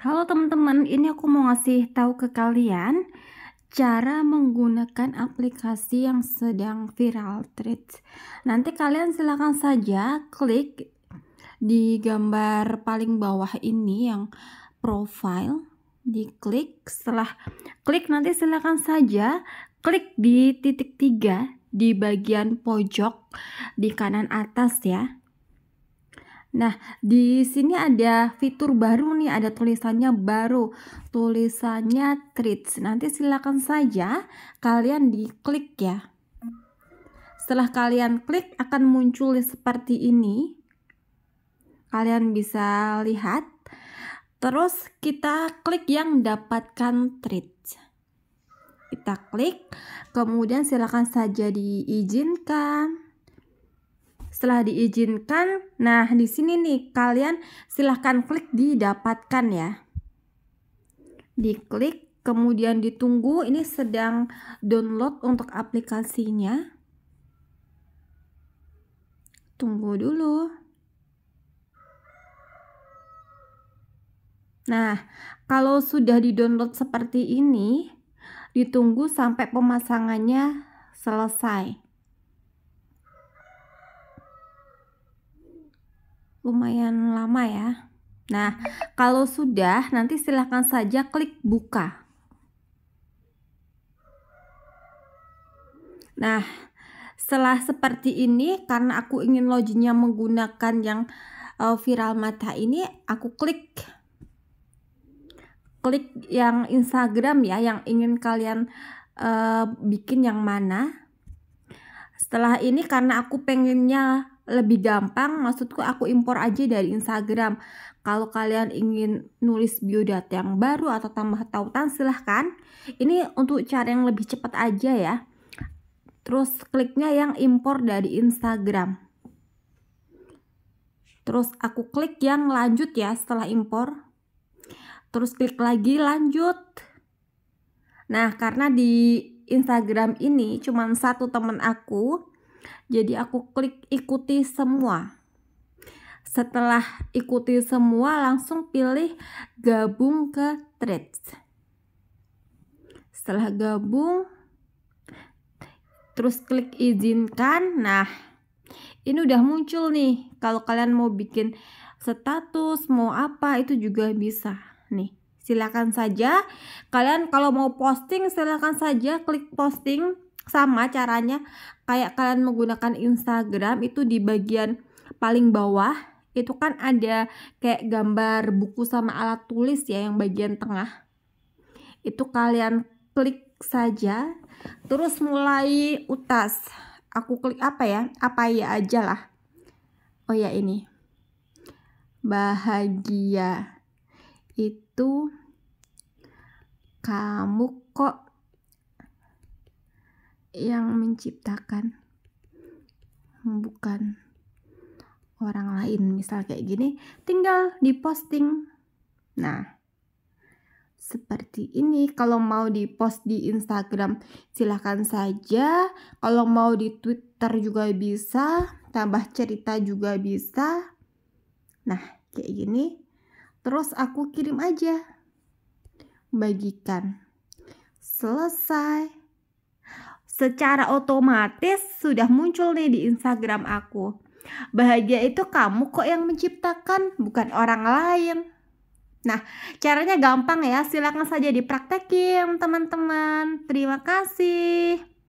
Halo teman-teman, ini aku mau ngasih tahu ke kalian cara menggunakan aplikasi yang sedang viral Threads. Nanti kalian silakan saja klik di gambar paling bawah ini yang profile diklik setelah klik nanti silakan saja klik di titik tiga di bagian pojok di kanan atas ya Nah, di sini ada fitur baru nih, ada tulisannya baru, tulisannya treats. Nanti silakan saja kalian diklik ya. Setelah kalian klik akan muncul seperti ini. Kalian bisa lihat. Terus kita klik yang dapatkan treats. Kita klik, kemudian silakan saja diizinkan setelah diizinkan, nah di sini nih kalian silahkan klik didapatkan ya. Diklik, kemudian ditunggu. Ini sedang download untuk aplikasinya. Tunggu dulu. Nah, kalau sudah di-download seperti ini, ditunggu sampai pemasangannya selesai. lumayan lama ya. Nah, kalau sudah nanti silahkan saja klik buka. Nah, setelah seperti ini karena aku ingin loginnya menggunakan yang eh, viral mata ini, aku klik klik yang Instagram ya yang ingin kalian uh, bikin yang mana. Setelah ini karena aku pengennya lebih gampang maksudku aku impor aja dari Instagram kalau kalian ingin nulis biodata yang baru atau tambah tautan silahkan ini untuk cara yang lebih cepat aja ya terus kliknya yang impor dari Instagram terus aku klik yang lanjut ya setelah impor terus klik lagi lanjut nah karena di Instagram ini cuman satu temen aku jadi aku klik ikuti semua. Setelah ikuti semua, langsung pilih gabung ke threads. Setelah gabung, terus klik izinkan. Nah, ini udah muncul nih. Kalau kalian mau bikin status, mau apa, itu juga bisa. Nih, silakan saja. Kalian kalau mau posting, silakan saja klik posting sama caranya kayak kalian menggunakan Instagram itu di bagian paling bawah itu kan ada kayak gambar buku sama alat tulis ya yang bagian tengah itu kalian klik saja terus mulai utas aku klik apa ya apa ya aja lah oh ya ini bahagia itu kamu kok yang menciptakan bukan orang lain misal kayak gini tinggal diposting nah seperti ini kalau mau dipost di Instagram silahkan saja kalau mau di Twitter juga bisa tambah cerita juga bisa nah kayak gini terus aku kirim aja bagikan selesai secara otomatis sudah muncul nih di Instagram aku. Bahagia itu kamu kok yang menciptakan, bukan orang lain. Nah, caranya gampang ya. Silakan saja dipraktekin, teman-teman. Terima kasih.